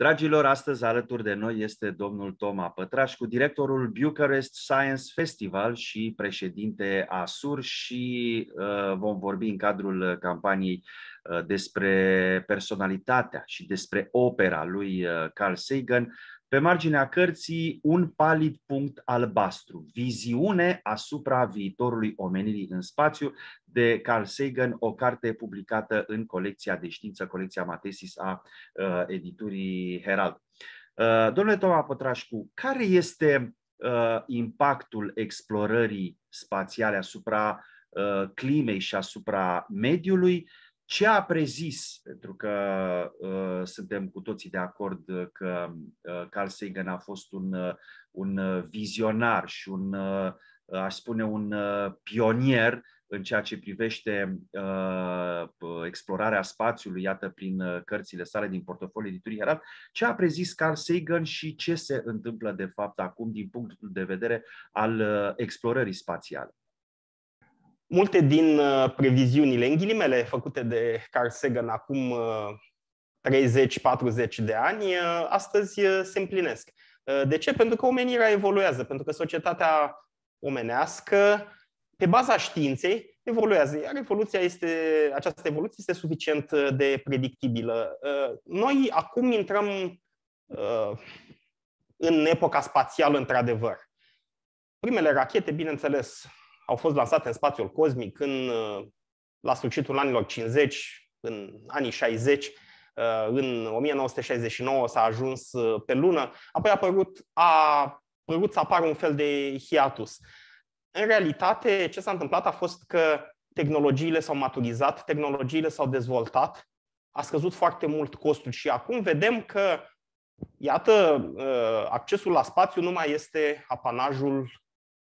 Dragilor, astăzi alături de noi este domnul Toma Pătrașcu, directorul Bucharest Science Festival și președinte ASUR și uh, vom vorbi în cadrul campaniei uh, despre personalitatea și despre opera lui uh, Carl Sagan, pe marginea cărții Un palid punct albastru, viziune asupra viitorului omenirii în spațiu, de Carl Sagan, o carte publicată în colecția de știință, colecția Matesis a uh, editurii Herald. Uh, domnule Toma Pătrașcu, care este uh, impactul explorării spațiale asupra uh, climei și asupra mediului uh, ce a prezis, pentru că uh, suntem cu toții de acord uh, că uh, Carl Sagan a fost un, uh, un uh, vizionar și un, uh, aș spune, un uh, pionier în ceea ce privește uh, explorarea spațiului, iată, prin uh, cărțile sale din portofoliul editurii Herald, ce a prezis Carl Sagan și ce se întâmplă, de fapt, acum din punctul de vedere al uh, explorării spațiale? Multe din uh, previziunile, în ghilimele, făcute de Carl Sagan acum 30-40 uh, de ani, uh, astăzi se împlinesc. De ce? Pentru că omenirea evoluează, pentru că societatea omenească, pe baza științei, evoluează. Iar evoluția este, această evoluție este suficient de predictibilă. Noi acum intrăm în epoca spațială, într-adevăr. Primele rachete, bineînțeles, au fost lansate în spațiul cosmic în, uh, la sfârșitul anilor 50, în anii 60, uh, în 1969 s-a ajuns uh, pe lună, apoi a apărut, a părut să apară un fel de hiatus. În realitate, ce s-a întâmplat a fost că tehnologiile s-au maturizat, tehnologiile s-au dezvoltat, a scăzut foarte mult costul și acum vedem că, iată, accesul la spațiu nu mai este apanajul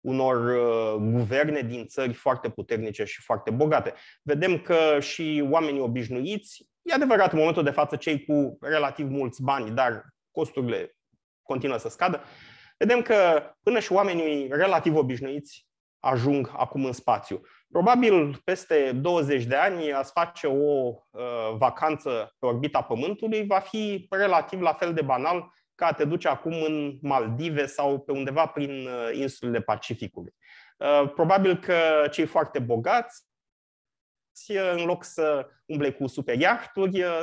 unor uh, guverne din țări foarte puternice și foarte bogate. Vedem că și oamenii obișnuiți, e adevărat în momentul de față cei cu relativ mulți bani, dar costurile continuă să scadă, vedem că până și oamenii relativ obișnuiți ajung acum în spațiu. Probabil peste 20 de ani a face o uh, vacanță pe orbita Pământului va fi relativ la fel de banal ca te duci acum în Maldive sau pe undeva prin uh, insulele Pacificului. Uh, probabil că cei foarte bogați, uh, în loc să umble cu super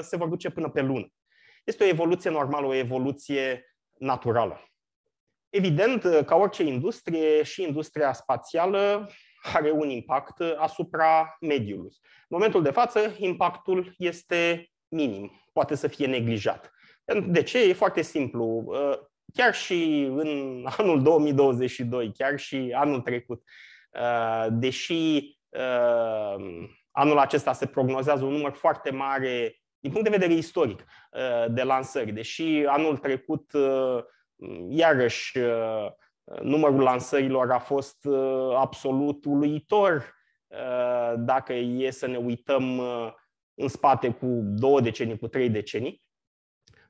se vor duce până pe lună. Este o evoluție normală, o evoluție naturală. Evident, ca orice industrie, și industria spațială are un impact asupra mediului. În momentul de față, impactul este minim, poate să fie neglijat. De ce? E foarte simplu. Ă, chiar și în anul 2022, chiar și anul trecut, ă, deși ă, anul acesta se prognozează un număr foarte mare din punct de vedere istoric de lansări, deși anul trecut iarăși numărul lansărilor a fost absolut uluitor dacă e să ne uităm în spate cu două decenii, cu trei decenii.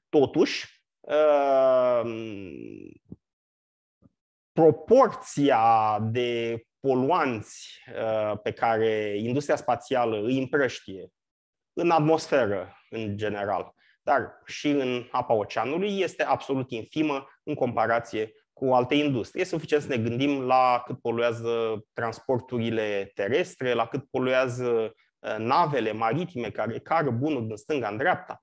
Totuși, ehm, proporția de poluanți eh, pe care industria spațială îi împrăștie în atmosferă, în general, dar și în apa oceanului, este absolut infimă în comparație cu alte industrie. E suficient să ne gândim la cât poluează transporturile terestre, la cât poluează eh, navele maritime care cară bunul din stânga în dreapta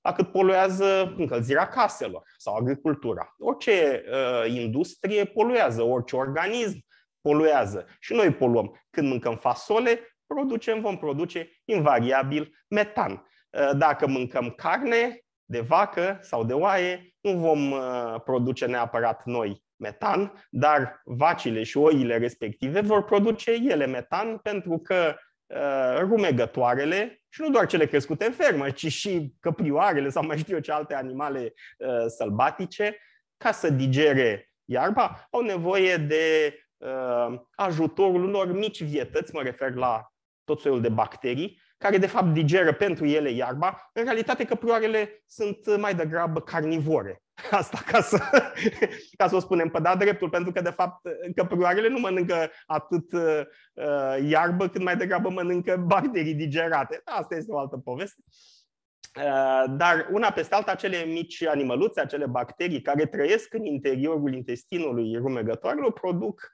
la cât poluează încălzirea caselor sau agricultura. Orice uh, industrie poluează, orice organism poluează. Și noi poluăm. Când mâncăm fasole, producem, vom produce invariabil metan. Uh, dacă mâncăm carne de vacă sau de oaie, nu vom uh, produce neapărat noi metan, dar vacile și oile respective vor produce ele metan pentru că Uh, rumegătoarele și nu doar cele crescute în fermă, ci și căprioarele sau mai știu eu ce alte animale uh, sălbatice, ca să digere iarba, au nevoie de uh, ajutorul unor mici vietăți, mă refer la tot soiul de bacterii, care de fapt digeră pentru ele iarba. În realitate căprioarele sunt mai degrabă carnivore. Asta ca să, ca să o spunem, pe păi da dreptul, pentru că, de fapt, căprioarele nu mănâncă atât uh, iarbă, cât mai degrabă mănâncă bacterii digerate. Da, asta este o altă poveste. Uh, dar una peste alta, acele mici animăluțe, acele bacterii care trăiesc în interiorul intestinului rumegătoarelor, produc,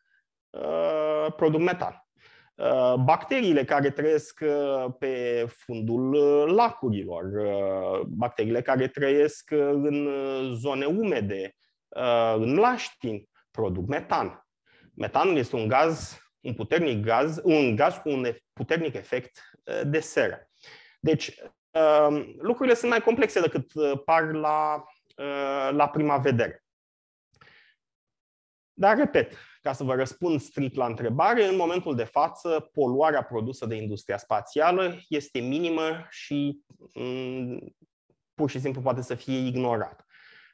uh, produc metan. Uh, bacteriile care trăiesc uh, pe fundul uh, lacurilor, bacteriile care trăiesc în zone umede, în laștini, produc metan. Metanul este un gaz, un puternic gaz, un gaz cu un puternic efect de seră. Deci, lucrurile sunt mai complexe decât par la, la prima vedere. Dar, repet, ca să vă răspund strict la întrebare, în momentul de față, poluarea produsă de industria spațială este minimă și mm, pur și simplu poate să fie ignorată.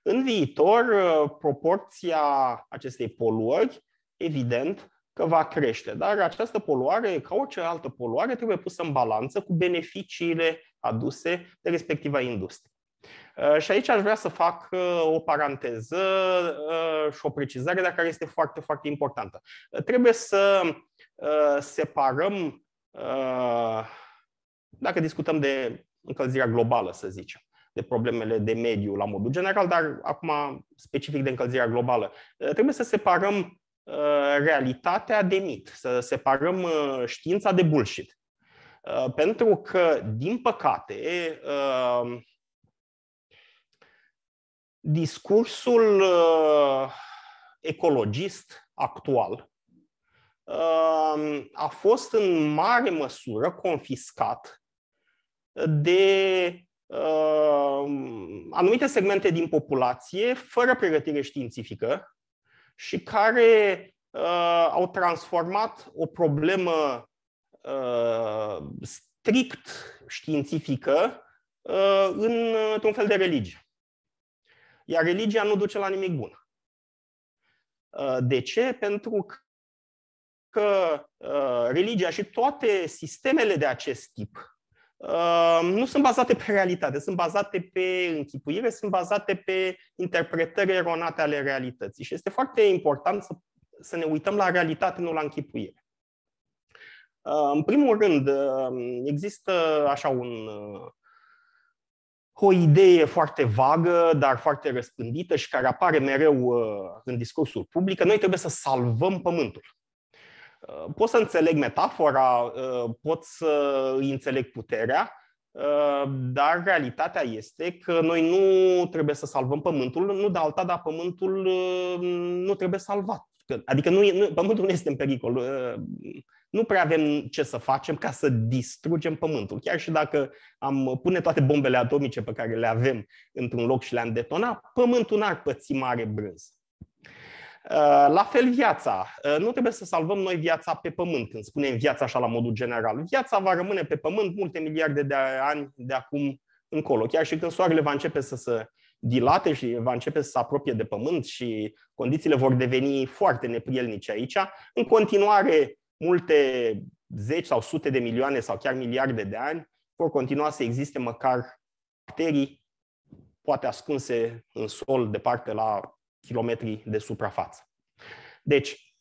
În viitor, uh, proporția acestei poluări, evident, că va crește, dar această poluare, ca orice altă poluare, trebuie pusă în balanță cu beneficiile aduse de respectiva industrie. Uh, și aici aș vrea să fac uh, o paranteză uh, și o precizare, dar care este foarte, foarte importantă. Trebuie să separăm, dacă discutăm de încălzirea globală, să zicem, de problemele de mediu la modul general, dar acum specific de încălzirea globală, trebuie să separăm realitatea de mit, să separăm știința de bullshit. Pentru că, din păcate, Discursul uh, ecologist actual uh, a fost în mare măsură confiscat de uh, anumite segmente din populație fără pregătire științifică și care au transformat o problemă strict științifică într-un fel de religie. Iar religia nu duce la nimic bun. Uh, de ce? Pentru că uh, religia și toate sistemele de acest tip uh, nu sunt bazate pe realitate, sunt bazate pe închipuire, sunt bazate pe interpretări eronate ale realității. Și este foarte important să, să ne uităm la realitate, nu la închipuire. În primul rând, există așa un cu o idee foarte vagă, dar foarte răspândită și care apare mereu uh, în discursul public, că noi trebuie să salvăm pământul. Uh, pot să înțeleg metafora, uh, pot să înțeleg puterea, dar realitatea este că noi nu trebuie să salvăm pământul, nu de alta, dar pământul nu trebuie salvat. Adică nu, pământul nu este în pericol nu prea avem ce să facem ca să distrugem Pământul. Chiar și dacă am pune toate bombele atomice pe care le avem într-un loc și le-am detonat, Pământul n-ar păți mare brânză. Uh, la fel viața. Uh, nu trebuie să salvăm noi viața pe pământ, când spunem viața așa la modul general. Viața va rămâne pe pământ multe miliarde de ani de acum încolo. Chiar și când soarele va începe să se dilate și va începe să se apropie de pământ și condițiile vor deveni foarte neprielnice aici, în continuare multe zeci sau sute de milioane sau chiar miliarde de ani, vor continua să existe măcar bacterii, poate ascunse în sol departe la kilometri de suprafață. Deci,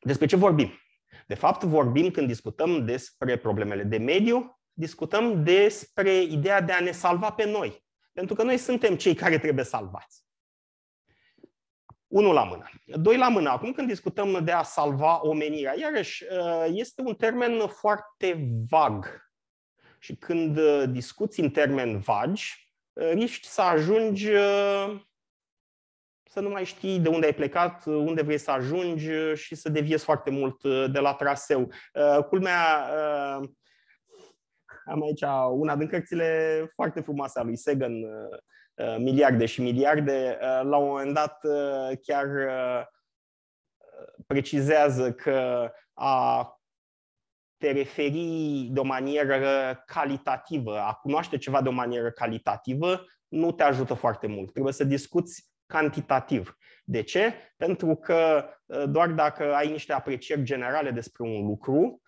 despre ce vorbim? De fapt, vorbim când discutăm despre problemele de mediu, discutăm despre ideea de a ne salva pe noi. Pentru că noi suntem cei care trebuie salvați. Unul la mână. Doi la mână. Acum când discutăm de a salva omenirea, iarăși ă, este un termen foarte vag. Și când ă, discuți în termen vagi, ă, riști să ajungi să nu mai știi de unde ai plecat, unde vrei să ajungi și să deviezi foarte mult de la traseu. Culmea, am aici una din cărțile foarte frumoase a lui Sagan, Uh, miliarde și miliarde. Uh, la un moment dat uh, chiar precizează că a te referi de o manieră calitativă, a cunoaște ceva de o manieră calitativă, nu te ajută foarte mult. Trebuie să discuți cantitativ. De ce? Pentru că doar dacă ai niște aprecieri generale despre un lucru,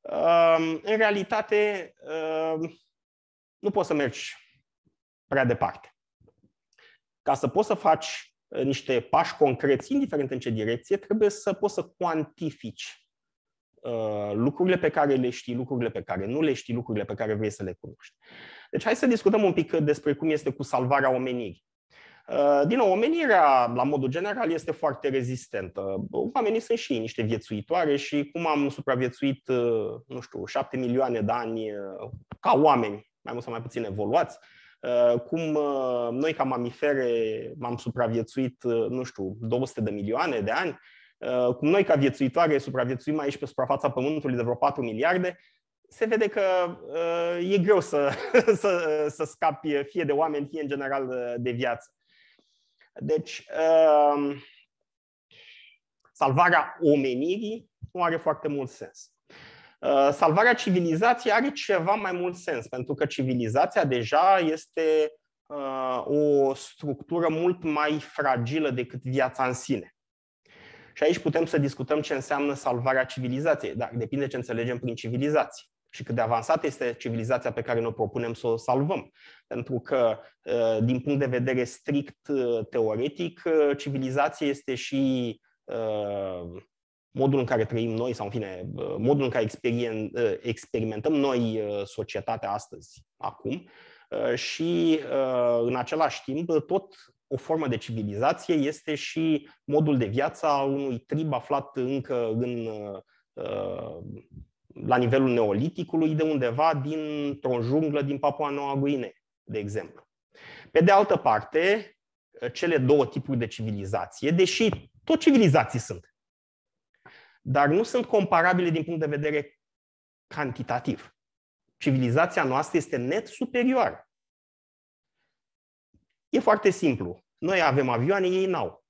um, în realitate um, nu poți să mergi prea departe ca să poți să faci uh, niște pași concreți, indiferent în ce direcție, trebuie să poți să cuantifici uh, lucrurile pe care le știi, lucrurile pe care nu le știi, lucrurile pe care vrei să le cunoști. Deci hai să discutăm un pic uh, despre cum este cu salvarea omenirii. din nou, omenirea, la modul general, este foarte rezistentă. Oamenii sunt și ei niște viețuitoare și cum am supraviețuit, nu știu, șapte milioane de ani ca oameni, mai mult sau mai puțin evoluați, uh, Uh, cum uh, noi ca mamifere am supraviețuit, uh, nu știu, 200 de milioane de ani, cum noi ca viețuitoare supraviețuim aici pe suprafața Pământului de vreo 4 miliarde, se vede că e greu să, să, să scapi fie de oameni, fie în general de viață. Deci, salvarea omenirii nu are foarte mult sens. Uh, salvarea civilizației are ceva mai mult sens, pentru că civilizația deja este uh, o structură mult mai fragilă decât viața în sine. Și aici putem să discutăm ce înseamnă salvarea civilizației, dar depinde ce înțelegem prin civilizație și cât de avansată este civilizația pe care ne propunem să o salvăm. Pentru că, uh, din punct de vedere strict teoretic, civilizație este și modul în care trăim noi, sau în fine, modul în care ă, experimentăm noi ă, societatea astăzi, acum, ă, și în același timp tot o formă de civilizație este și modul de viață a unui trib aflat încă în, la nivelul neoliticului, de undeva dintr-o junglă din Papua Noua Guinee, de exemplu. Pe de altă parte, cele două tipuri de civilizație, deși tot civilizații sunt, dar nu sunt comparabile din punct de vedere cantitativ. Civilizația noastră este net superioară. E foarte simplu. Noi avem avioane, ei n-au.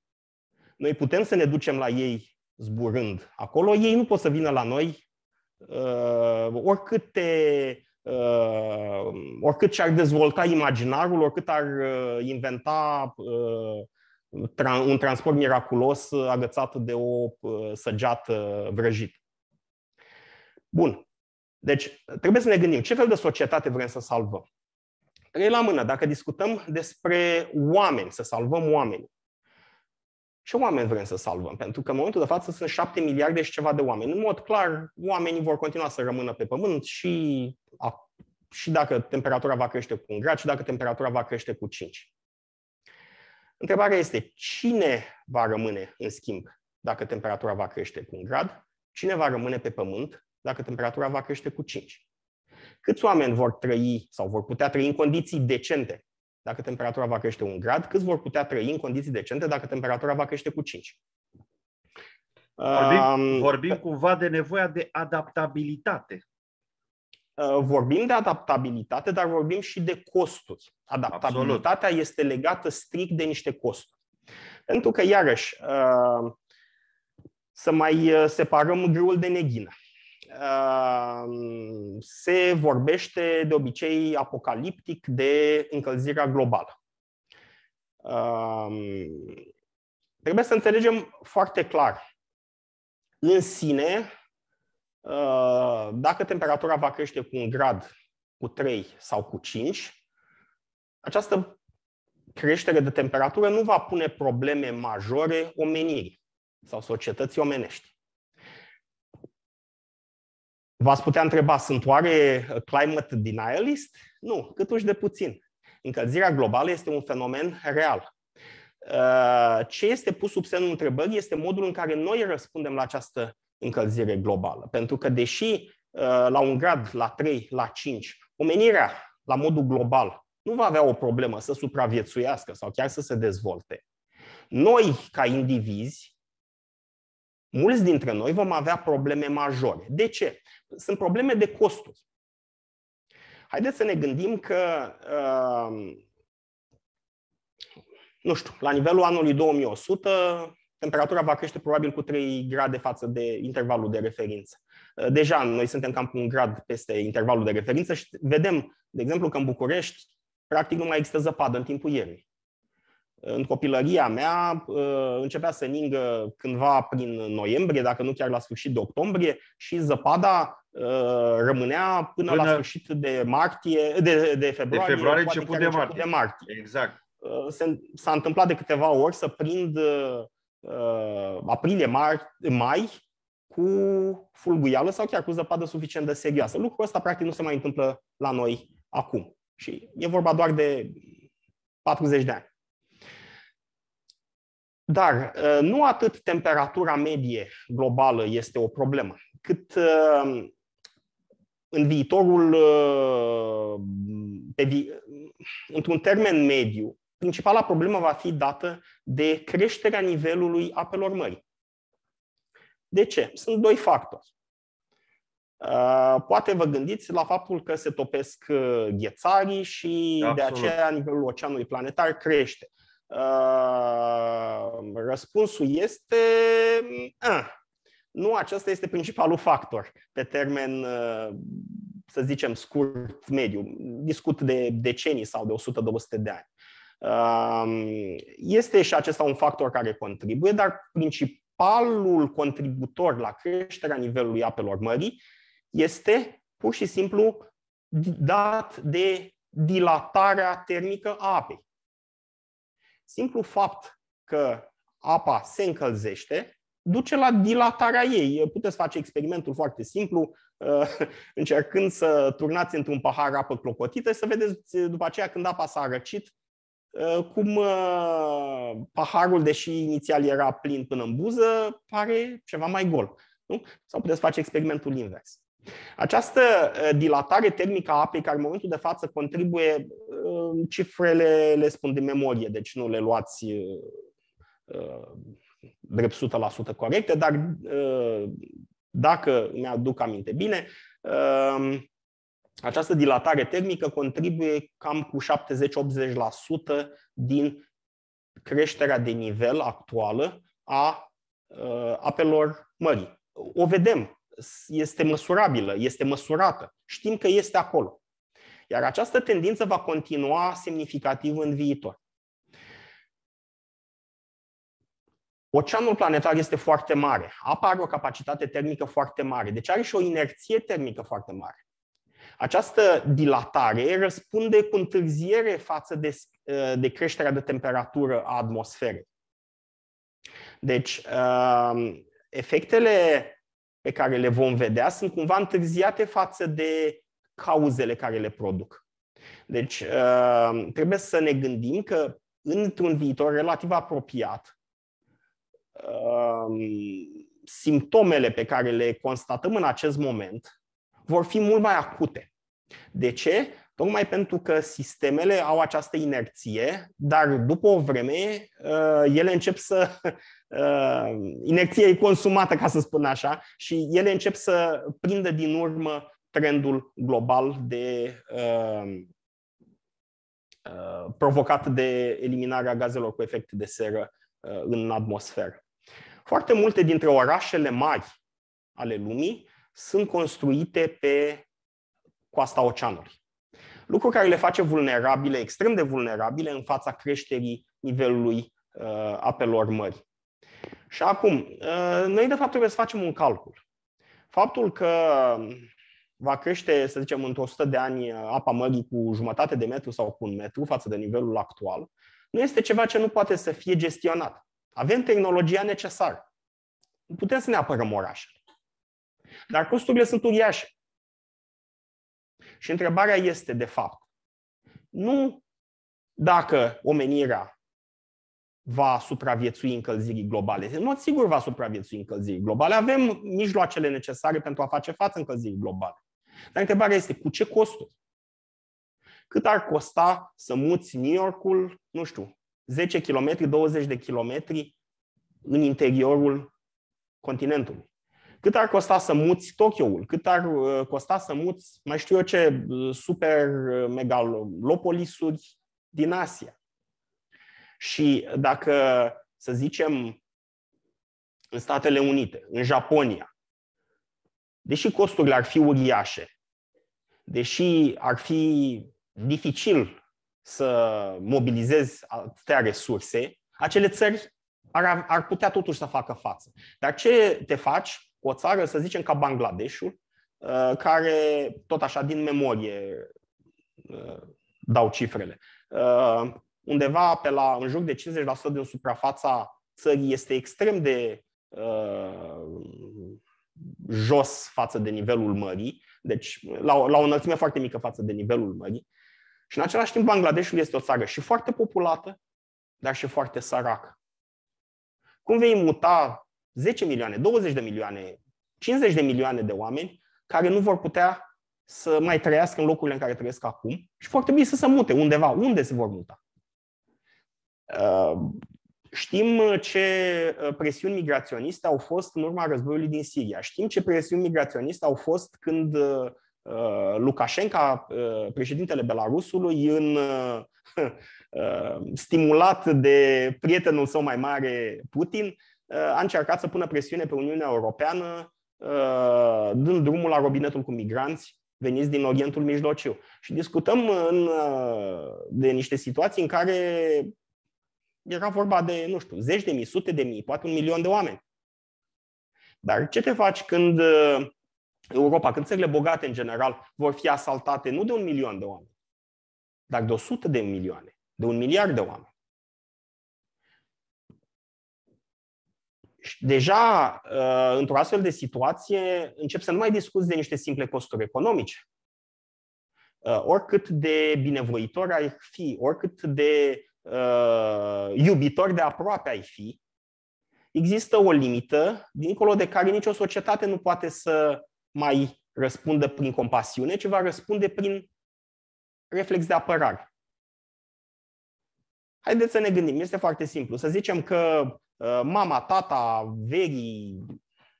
Noi putem să ne ducem la ei zburând acolo, ei nu pot să vină la noi uh, oricâte uh, oricât și-ar dezvolta imaginarul, oricât ar uh, inventa uh, un transport miraculos uh, agățat de o uh, săgeată vrăjită. Bun. Deci, trebuie să ne gândim ce fel de societate vrem să salvăm. Trei la mână, dacă discutăm despre oameni, să salvăm oameni. Ce oameni vrem să salvăm? Pentru că în momentul de față sunt șapte miliarde și ceva de oameni. În mod clar, oamenii vor continua să rămână pe pământ și, și dacă temperatura va crește cu un grad și dacă temperatura va crește cu 5. Întrebarea este cine va rămâne în schimb dacă temperatura va crește cu un grad, cine va rămâne pe pământ dacă temperatura va crește cu 5. Câți oameni vor trăi sau vor putea trăi în condiții decente dacă temperatura va crește un grad, câți vor putea trăi în condiții decente dacă temperatura va crește cu 5. Vorbim, vorbim cumva de nevoia de adaptabilitate. Uh, vorbim de adaptabilitate, dar vorbim și de costuri. Adaptabilitatea Absolut. este legată strict de niște costuri. Pentru că, iarăși, uh, să mai uh, separăm grâul de neghină. Se vorbește de obicei apocaliptic de încălzirea globală. Trebuie să înțelegem foarte clar. În sine, Uh, dacă temperatura va crește cu un grad, cu 3 sau cu 5, această creștere de temperatură nu va pune probleme majore omenirii sau societății omenești. V-ați putea întreba, sunt oare climate denialist? Nu, câtuși de puțin. Încălzirea globală este un fenomen real. Uh, ce este pus sub semnul întrebării este modul în care noi răspundem la această încălzire globală. Pentru că deși uh, la un grad, la 3, la 5, omenirea la modul global nu va avea o problemă să supraviețuiască sau chiar să se dezvolte. Noi, ca indivizi, mulți dintre noi vom avea probleme majore. De ce? Sunt probleme de costuri. Haideți să ne gândim că, uh, nu știu, la nivelul anului 2100, temperatura va crește probabil cu 3 grade față de intervalul de referință. Uh, deja noi suntem cam cu un grad peste intervalul de referință și vedem, de exemplu, că în București practic nu mai există zăpadă în timpul iernii. Uh, în copilăria mea uh, începea să ningă cândva prin noiembrie, dacă nu chiar la sfârșit de octombrie, și zăpada rămânea până, până la sfârșit de martie, de, de februarie, de februarie început de martie. de martie. Exact. S-a întâmplat de câteva ori să prind Uh, aprilie, mar, mai, cu fulguială sau chiar cu zăpadă suficient de serioasă. Lucrul ăsta practic nu se mai întâmplă la noi acum. Și e vorba doar de 40 de ani. Dar uh, nu atât temperatura medie globală este o problemă, cât uh, în viitorul, pe vi, într-un termen mediu, principala problemă va fi dată de creșterea nivelului apelor mării. De ce? Sunt doi factori. Uh, poate vă gândiți la faptul că se topesc uh, ghețarii și Absolut. de aceea nivelul oceanului planetar crește. Uh, răspunsul este nu, acesta este principalul factor pe termen, să zicem, scurt, mediu. Discut de decenii sau de 100-200 de ani. Este și acesta un factor care contribuie, dar principalul contributor la creșterea nivelului apelor mării este pur și simplu dat de dilatarea termică a apei. Simplu fapt că apa se încălzește duce la dilatarea ei. Puteți face experimentul foarte simplu, uh, încercând să turnați într-un pahar apă clocotită și să vedeți după aceea când apa s-a răcit Uh, cum uh, paharul, deși inițial era plin până în buză, pare ceva mai gol. Nu? Sau puteți face experimentul invers. Această uh, dilatare termică a apei, care în momentul de față contribuie, cifrele le spun de memorie, deci nu le luați drept 100% corecte, dar dacă mi-aduc aminte bine, această dilatare termică contribuie cam cu 70-80% din creșterea de nivel actuală a ă, apelor mării. O vedem, este măsurabilă, este măsurată, știm că este acolo. Iar această tendință va continua semnificativ în viitor. Oceanul planetar este foarte mare, apa are o capacitate termică foarte mare, deci are și o inerție termică foarte mare. Această dilatare răspunde cu întârziere față de, ă, de creșterea de temperatură a atmosferei. Deci, ă, efectele pe care le vom vedea sunt cumva întârziate față de cauzele care le produc. Deci, ă, trebuie să ne gândim că într-un viitor relativ apropiat, simptomele pe care le constatăm în acest moment vor fi mult mai acute. De ce? Tocmai pentru că sistemele au această inerție, dar după o vreme uh, ele încep să. Uh, inerția e consumată, ca să spun așa, și ele încep să prindă din urmă trendul global de uh, provocat de eliminarea gazelor cu efect de seră în atmosferă. Foarte multe dintre orașele mari ale lumii sunt construite pe coasta oceanului. Lucru care le face vulnerabile, extrem de vulnerabile, în fața creșterii nivelului uh, apelor mări. Și acum, uh, noi de fapt trebuie să facem un calcul. Faptul că va crește, să zicem, într-o 100 de ani uh, apa mării cu jumătate de metru sau cu un metru față de nivelul actual, nu este ceva ce nu poate să fie gestionat. Avem tehnologia necesară. Nu putem să ne apărăm orașele. Dar costurile sunt uriașe. Și întrebarea este, de fapt, nu dacă omenirea va supraviețui încălzirii globale. În mod sigur va supraviețui încălzirii globale. Avem mijloacele necesare pentru a face față încălzirii globale. Dar întrebarea este cu ce costuri? Cât ar costa să muți New Yorkul, nu știu, 10 km, 20 de kilometri în interiorul continentului? Cât ar costa să muți ul Cât ar uh, costa să muți, mai știu eu ce, uh, super uh, megalopolisuri din Asia? Și dacă, să zicem, în Statele Unite, în Japonia, deși costurile ar fi uriașe, deși ar fi dificil să mobilizezi atâtea resurse, acele țări ar, ar putea totuși să facă față. Dar ce te faci? cu o țară, să zicem, ca Bangladeshul, uh, care, tot așa, din memorie uh, dau cifrele, uh, undeva pe la în jur de 50% din suprafața țării este extrem de jos față de nivelul mării, deci la, la o înălțime foarte mică față de nivelul mării. Și în același timp, Bangladeshul este o țară și foarte populată, dar și foarte săracă. Cum vei muta 10 milioane, 20 de milioane, 50 de milioane de oameni care nu vor putea să mai trăiască în locurile în care trăiesc acum și vor trebui să se mute undeva. Unde se vor muta? Uh, știm ce uh, presiuni migraționiste au fost în urma războiului din Siria. Știm ce presiuni migraționiste au fost când uh, Lukashenko, președintele Belarusului, în, stimulat de prietenul său mai mare, Putin, a încercat să pună presiune pe Uniunea Europeană, dând drumul la robinetul cu migranți veniți din Orientul Mijlociu. Și discutăm în, de niște situații în care era vorba de, nu știu, zeci de mii, sute de mii, poate un milion de oameni. Dar ce te faci când Europa, când țările bogate în general, vor fi asaltate nu de un milion de oameni, dar de sută de milioane, de un miliard de oameni? Și deja, uh, într-o astfel de situație, încep să nu mai discuți de niște simple costuri economice. Uh, oricât de binevoitor ai fi, oricât de uh, iubitor de aproape ai fi, există o limită dincolo de care nicio societate nu poate să mai răspundă prin compasiune, ci va răspunde prin reflex de apărare. Haideți să ne gândim, este foarte simplu. Să zicem că Uh, mama, tata, verii,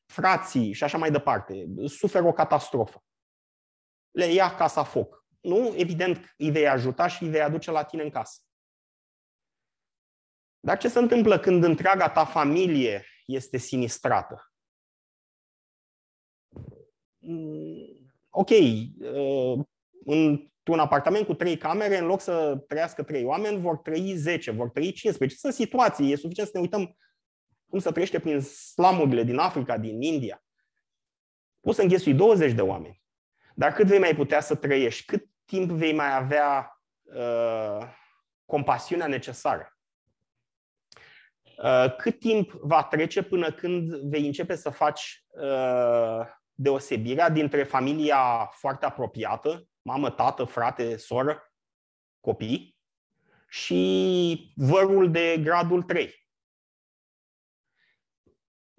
frații și așa mai departe, suferă o catastrofă. Le ia casa foc. Nu? Evident, îi vei ajuta și îi vei aduce la tine în casă. Dar ce se întâmplă când întreaga ta familie este sinistrată? Ok, uh, într-un apartament cu trei camere, în loc să trăiască trei oameni, vor trăi 10, vor trăi 15. Sunt situații, e suficient să ne uităm cum să trăiește prin slamurile din Africa, din India. Poți să înghesui 20 de oameni. Dar cât vei mai putea să trăiești? Cât timp vei mai avea uh, compasiunea necesară? Uh, cât timp va trece până când vei începe să faci uh, deosebirea dintre familia foarte apropiată, mamă, tată, frate, soră, copii, și vărul de gradul 3.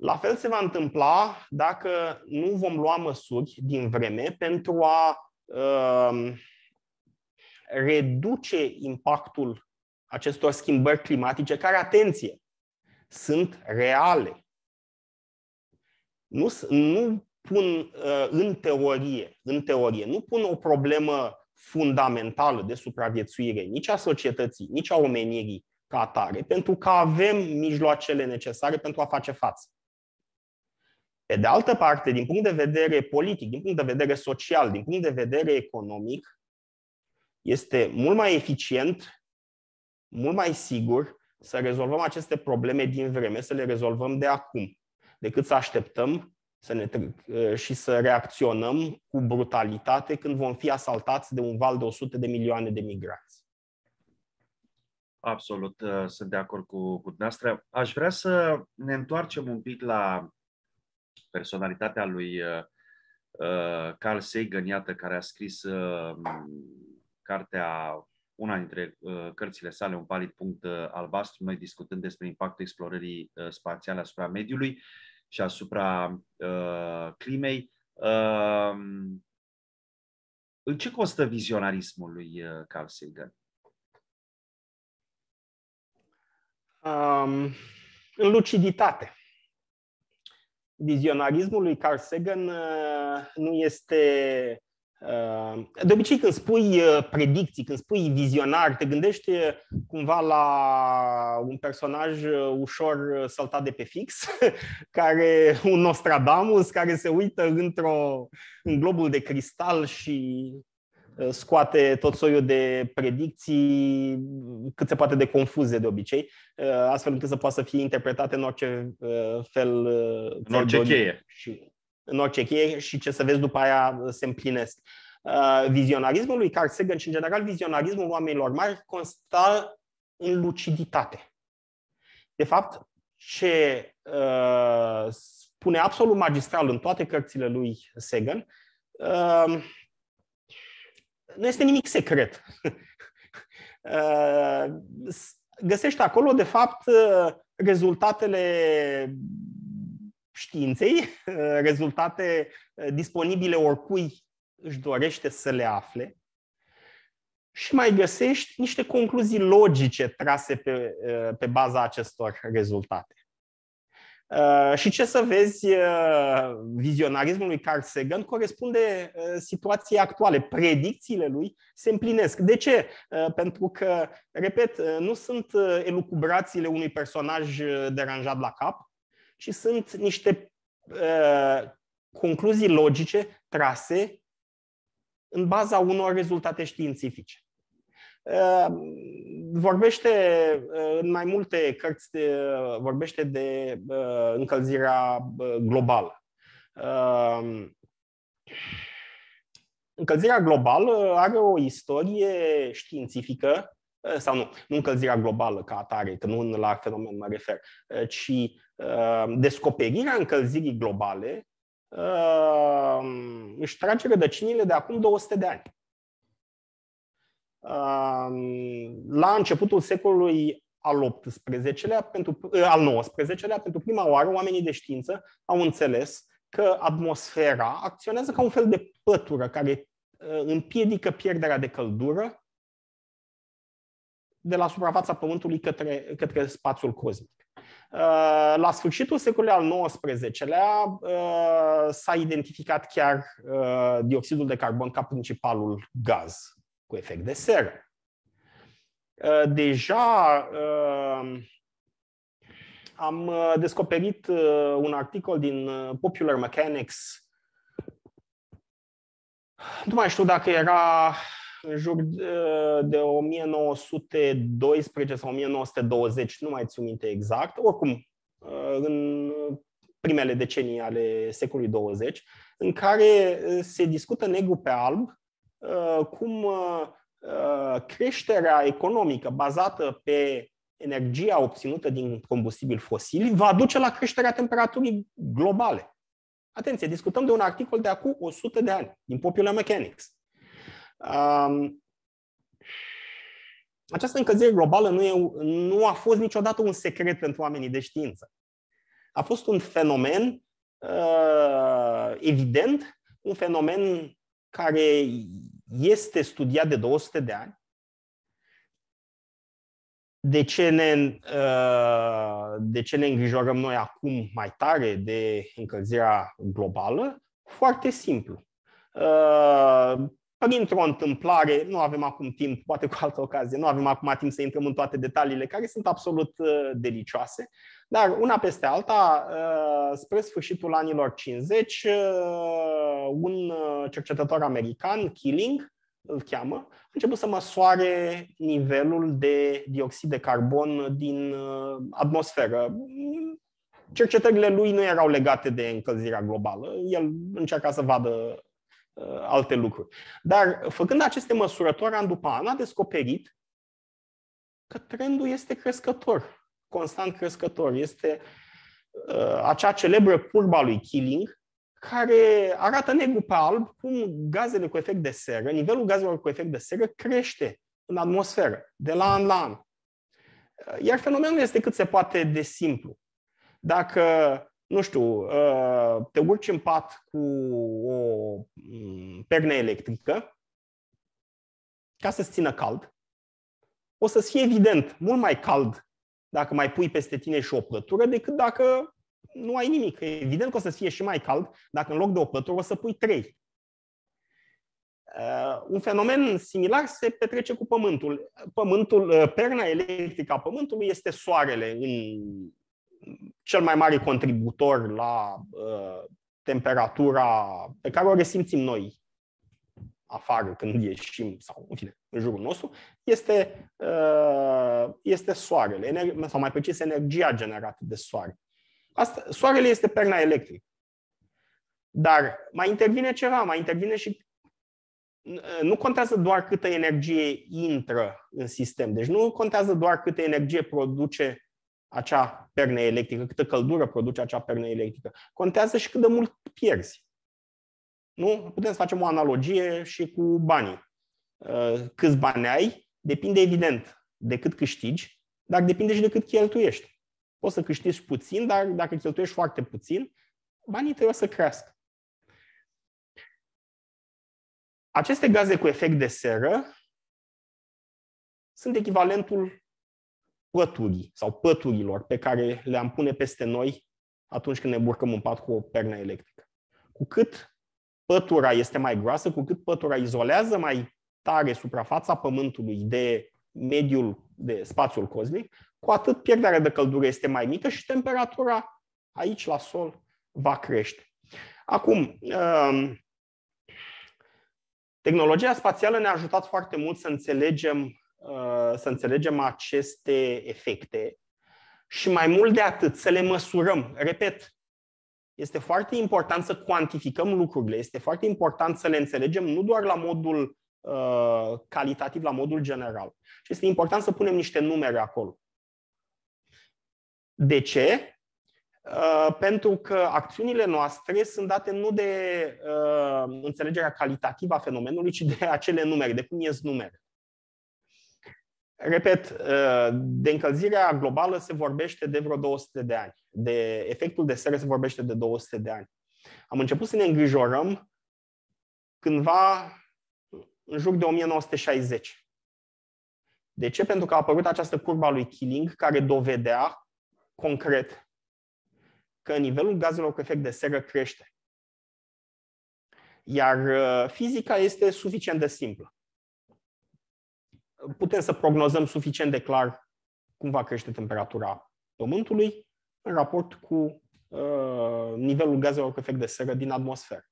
La fel se va întâmpla dacă nu vom lua măsuri din vreme pentru a um, reduce impactul acestor schimbări climatice, care, atenție, sunt reale. Nu, nu pun uh, în teorie, în teorie, nu pun o problemă fundamentală de supraviețuire nici a societății, nici a omenirii ca atare, pentru că avem mijloacele necesare pentru a face față. Pe de altă parte, din punct de vedere politic, din punct de vedere social, din punct de vedere economic, este mult mai eficient, mult mai sigur să rezolvăm aceste probleme din vreme, să le rezolvăm de acum, decât să așteptăm să ne eh, și să reacționăm cu brutalitate când vom fi asaltați de un val de 100 de milioane de migranți. Absolut, eh, sunt de acord cu, cu dumneavoastră. Aș vrea să ne întoarcem un pic la personalitatea lui uh, uh, Carl Sagan, iată, care a scris uh, cartea, una dintre cărțile sale, un palid punct albastru, noi discutând despre impactul explorării spațiale asupra mediului și asupra climei. în ce constă vizionarismul lui Carl Sagan? Um, în luciditate vizionarismul lui Carl Sagan uh, nu este... Uh, de obicei, când spui uh, predicții, când spui vizionar, te gândești cumva la un personaj ușor saltat de pe fix, care un Nostradamus care se uită într-o, în globul de cristal și scoate tot soiul de predicții cât se poate de confuze de obicei, uh, astfel încât să poată să fie interpretate în orice uh, fel. Uh, în orice cheie. Și, în orice cheie și ce să vezi după aia se împlinesc. Vizionarismul lui Carl Sagan și, în general, vizionarismul oamenilor mari consta în luciditate. De fapt, ce uh, spune absolut magistral în toate cărțile lui Sagan, uh, nu este nimic secret. Uh, găsești acolo, de fapt, uh, rezultatele științei, uh, rezultate disponibile oricui își dorește să le afle și mai găsești niște concluzii logice trase pe, pe baza acestor rezultate. Uh, și ce să vezi, uh, vizionarismul lui Carl Sagan corespunde uh, situației actuale. Predicțiile lui se împlinesc. De ce? Pentru că, repet, nu sunt elucubrațiile unui personaj deranjat la cap, ci sunt niște concluzii logice trase în baza unor rezultate științifice. Ehm, vorbește eh, în mai multe cărți, vorbește de eh, încălzirea eh, globală. Ehm, încălzirea globală are o istorie științifică, sau nu, nu încălzirea globală ca atare, că nu la fenomen mă refer, ci ehm, descoperirea încălzirii globale își trage rădăcinile de acum 200 de ani la începutul secolului al XVIII-lea, pentru, eh, al XIX-lea, pentru prima oară, oamenii de știință au înțeles că atmosfera acționează ca un fel de pătură care eh, împiedică pierderea de căldură de la suprafața Pământului către, către spațiul cosmic. Eh, la sfârșitul secolului al XIX-lea s-a identificat chiar dioxidul de carbon ca principalul gaz cu efect de seră. Uh, deja uh, am uh, descoperit un articol din Popular Mechanics. Nu mai știu dacă era în jur de 1912 sau 1920, nu mai țin minte exact, oricum în primele decenii ale secolului 20, în care se discută negru pe alb Uh, cum uh, uh, creșterea economică bazată pe energia obținută din combustibili fosili va duce la creșterea temperaturii globale. Atenție, discutăm de un articol de acum 100 de ani, din Popular Mechanics. Um, această încălzire globală nu, e, nu a fost niciodată un secret pentru oamenii de știință. A fost un fenomen uh, evident, un fenomen care este studiat de 200 de ani, de ce, ne, uh, de ce ne îngrijorăm noi acum mai tare de încălzirea globală? Foarte simplu. Uh, printr-o întâmplare, nu avem acum timp, poate cu altă ocazie, nu avem acum timp să intrăm în toate detaliile care sunt absolut uh, delicioase, dar una peste alta, uh, spre sfârșitul anilor 50, uh, un cercetător american, Killing, îl cheamă, a început să măsoare nivelul de dioxid de carbon din atmosferă. Cercetările lui nu erau legate de încălzirea globală. El încerca să vadă Uh, alte lucruri. Dar făcând aceste măsurători, an după an a descoperit că trendul este crescător, constant crescător. Este uh, acea celebră curba lui Killing, care arată negru pe alb cum gazele cu efect de seră, nivelul gazelor cu efect de seră crește în atmosferă, de la an la an. Iar fenomenul este cât se poate de simplu. Dacă nu știu, uh, te urci în pat cu o mm, pernă electrică ca să-ți țină cald. O să-ți fie evident mult mai cald dacă mai pui peste tine și o plătură decât dacă nu ai nimic. Evident că o să fie și mai cald dacă în loc de o plătură o să pui trei. Uh, un fenomen similar se petrece cu pământul. Pământul, uh, perna electrică a pământului este soarele în cel mai mare contributor la uh, temperatura pe care o resimțim noi afară când ieșim sau în fine, în jurul nostru, este, uh, este soarele, sau mai precis energia generată de soare. Asta, soarele este perna electrică. Dar mai intervine ceva, mai intervine și uh, nu contează doar câtă energie intră în sistem, deci nu contează doar câtă energie produce acea pernă electrică, câtă căldură produce acea pernă electrică. Contează și cât de mult pierzi. Nu? Putem să facem o analogie și cu banii. Uh, câți bani ai, depinde evident de cât câștigi, dar depinde și de cât cheltuiești. Poți să câștigi puțin, dar dacă cheltuiești foarte puțin, banii trebuie să crească. Aceste gaze cu efect de seră sunt echivalentul păturii sau păturilor pe care le-am pune peste noi atunci când ne burcăm în pat cu o pernă electrică. Cu cât pătura este mai groasă, cu cât pătura izolează mai tare suprafața Pământului de mediul, de spațiul cosmic, cu atât pierderea de căldură este mai mică și temperatura aici la Sol va crește. Acum, um, tehnologia spațială ne-a ajutat foarte mult să înțelegem Uh, să înțelegem aceste efecte și mai mult de atât să le măsurăm. Repet, este foarte important să cuantificăm lucrurile, este foarte important să le înțelegem nu doar la modul uh, calitativ, la modul general, Și este important să punem niște numere acolo. De ce? Uh, pentru că acțiunile noastre sunt date nu de uh, înțelegerea calitativă a fenomenului, ci de acele numere, de cum ies numere. Repet, uh, de încălzirea globală se vorbește de vreo 200 de ani. De efectul de seră se vorbește de 200 de ani. Am început să ne îngrijorăm cândva în jur de 1960. De ce? Pentru că a apărut această curba lui Killing care dovedea concret că nivelul gazelor cu efect de seră crește. Iar uh, fizica este suficient de simplă putem să prognozăm suficient de clar cum va crește temperatura Pământului în raport cu uh, nivelul gazelor cu efect de seră din atmosferă.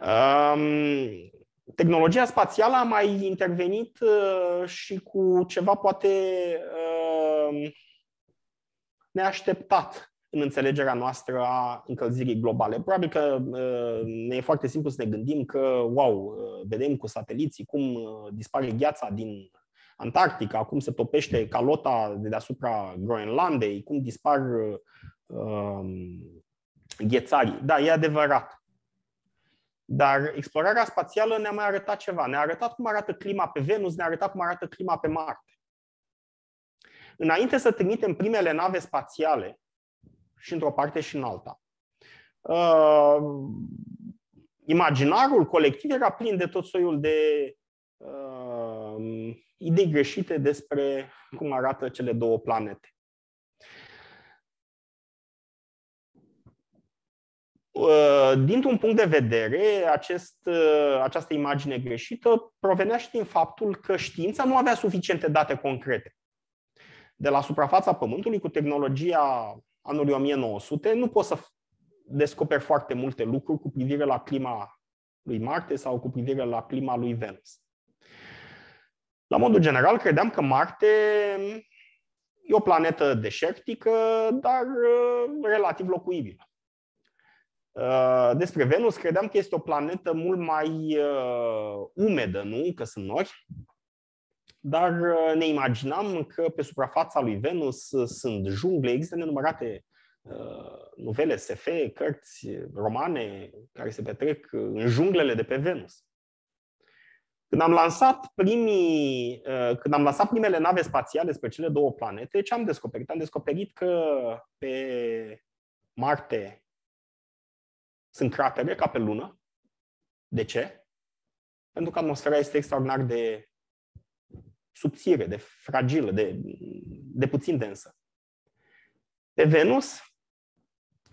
Um, tehnologia spațială a mai intervenit uh, și cu ceva poate uh, neașteptat în înțelegerea noastră a încălzirii globale. Probabil că ne uh, e foarte simplu să ne gândim că, wow, uh, vedem cu sateliții cum uh, dispare gheața din Antarctica, cum se topește calota de deasupra Groenlandei, cum dispar um, ghețarii. Da, e adevărat. Dar explorarea spațială ne-a mai arătat ceva. Ne-a arătat cum arată clima pe Venus, ne-a arătat cum arată clima pe Marte. Înainte să trimitem primele nave spațiale, și într-o parte și în alta. Uh, imaginarul colectiv era plin de tot soiul de uh, idei greșite despre cum arată cele două planete. Uh, dintr-un punct de vedere, acest, uh, această imagine greșită provenea și din faptul că știința nu avea suficiente date concrete. De la suprafața Pământului, cu tehnologia anului 1900, nu poți să descoperi foarte multe lucruri cu privire la clima lui Marte sau cu privire la clima lui Venus. La modul general, credeam că Marte e o planetă deșertică, dar uh, relativ locuibilă. Uh, despre Venus credeam că este o planetă mult mai uh, umedă, nu? Că sunt nori dar uh, ne imaginam că pe suprafața lui Venus uh, sunt jungle, există nenumărate uh, novele, SF, cărți, romane care se petrec în junglele de pe Venus. Când am lansat, primii, când am lansat primele nave spațiale spre cele două planete, ce am descoperit? Am descoperit că pe Marte sunt cratere ca pe Lună. De ce? Pentru că atmosfera este extraordinar de subțire, de fragilă, de, de puțin densă. Pe Venus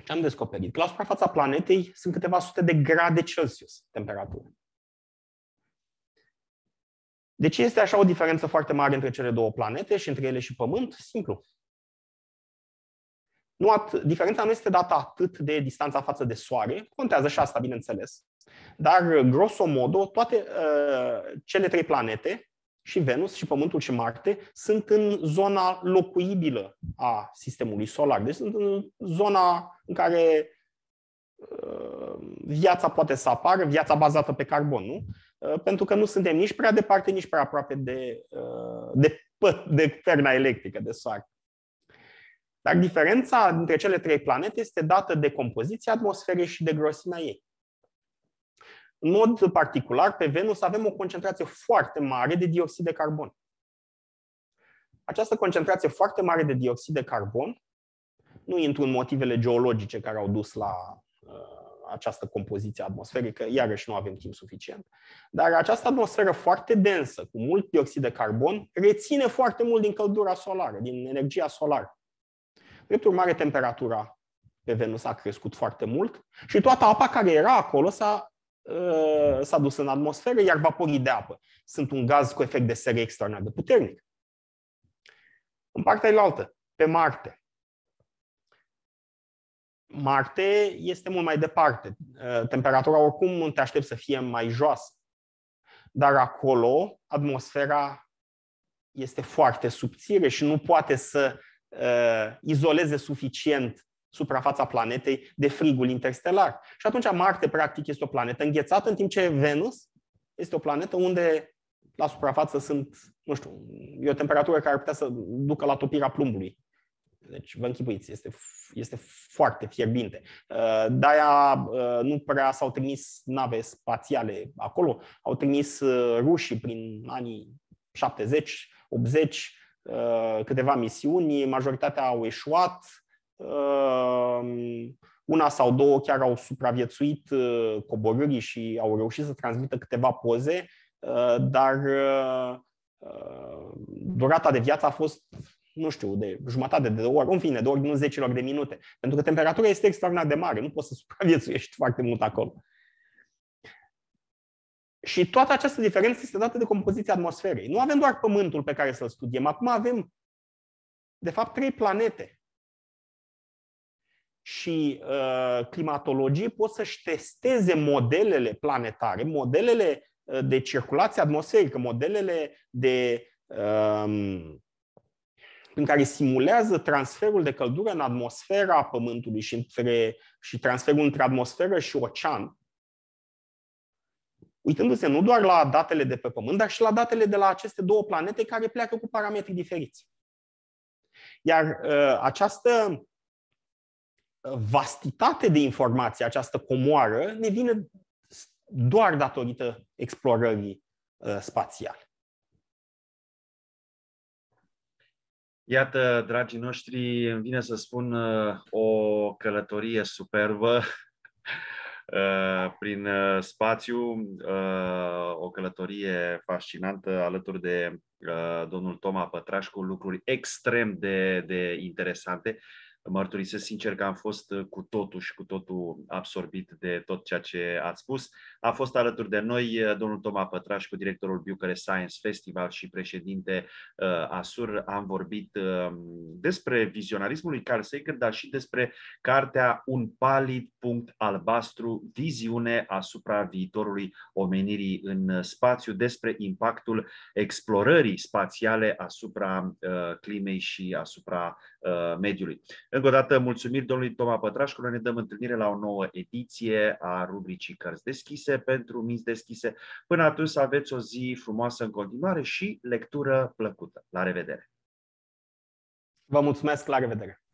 am descoperit că la suprafața planetei sunt câteva sute de grade Celsius temperatură. Deci este așa o diferență foarte mare între cele două planete și între ele și Pământ? Simplu. Nu at- diferența nu este dată atât de distanța față de Soare, contează și asta, bineînțeles, dar grosomodo toate uh, cele trei planete și Venus și Pământul și Marte sunt în zona locuibilă a sistemului solar. Deci sunt în zona în care uh, viața poate să apară, viața bazată pe carbon, nu? Uh, pentru că nu suntem nici prea departe, nici prea aproape de, uh, de, de perna electrică, de soare. Dar diferența dintre cele trei planete este dată de compoziția atmosferei și de grosimea ei. În mod particular, pe Venus avem o concentrație foarte mare de dioxid de carbon. Această concentrație foarte mare de dioxid de carbon, nu intru în motivele geologice care au dus la uh, această compoziție atmosferică, iarăși nu avem timp suficient, dar această atmosferă foarte densă, cu mult dioxid de carbon, reține foarte mult din căldura solară, din energia solară. Drept urmare, temperatura pe Venus a crescut foarte mult și toată apa care era acolo s-a Uh, s-a dus în atmosferă, iar vaporii de apă sunt un gaz cu efect de seră extraordinar de puternic. În partea altă pe Marte. Marte este mult mai departe. Uh, temperatura oricum te aștept să fie mai joasă. Dar acolo atmosfera este foarte subțire și nu poate să uh, izoleze suficient suprafața planetei de frigul interstelar. Și atunci Marte, practic, este o planetă înghețată, în timp ce Venus este o planetă unde la suprafață sunt, nu știu, e o temperatură care ar putea să ducă la topirea plumbului. Deci, vă închipuiți, este, este foarte fierbinte. Uh, de-aia uh, nu prea s-au trimis nave spațiale acolo, au trimis uh, rușii prin anii 70, 80, câteva misiuni, majoritatea au eșuat, Ehm, una sau două chiar au supraviețuit eh, coborârii și au reușit să transmită câteva poze, eh, dar eh, durata de viață a fost, nu știu, de jumătate de ori, în fine, de ori, nu zecilor de minute. Pentru că temperatura este extraordinar de mare, nu poți să supraviețuiești foarte mult acolo. Și toată această diferență este dată de compoziția atmosferei. Nu avem doar Pământul pe care să-l studiem. Acum avem, de fapt, trei planete și uh, climatologii pot să-și testeze modelele planetare, modelele uh, de circulație atmosferică, modelele de, uh, în care simulează transferul de căldură în atmosfera Pământului și, între, și transferul între atmosferă și ocean, uitându-se nu doar la datele de pe Pământ, dar și la datele de la aceste două planete care pleacă cu parametri diferiți. Iar uh, această vastitate de informații, această comoară, ne vine doar datorită explorării uh, spațiale. Iată, dragii noștri, îmi vine să spun uh, o călătorie superbă uh, prin spațiu, o călătorie fascinantă alături de domnul Toma Pătrașcu, lucruri extrem de, de interesante mărturisesc sincer că am fost uh, cu totul și cu totul absorbit de tot ceea ce ați spus. A fost alături de noi uh, domnul Toma Pătraș, cu directorul Bucharest Science Festival și președinte uh, ASUR. Am vorbit um, despre vizionarismul lui Carl Sagan, dar și despre cartea Un palid punct albastru, viziune asupra viitorului omenirii în spațiu, despre impactul explorării spațiale asupra climei și asupra Uh, mediului. Încă o dată, mulțumiri domnului Toma Pătrașcu, noi ne dăm întâlnire la o nouă ediție a rubricii Cărți Deschise pentru Minți Deschise. Până atunci să aveți o zi frumoasă în continuare și lectură plăcută. La revedere! Vă mulțumesc, la revedere!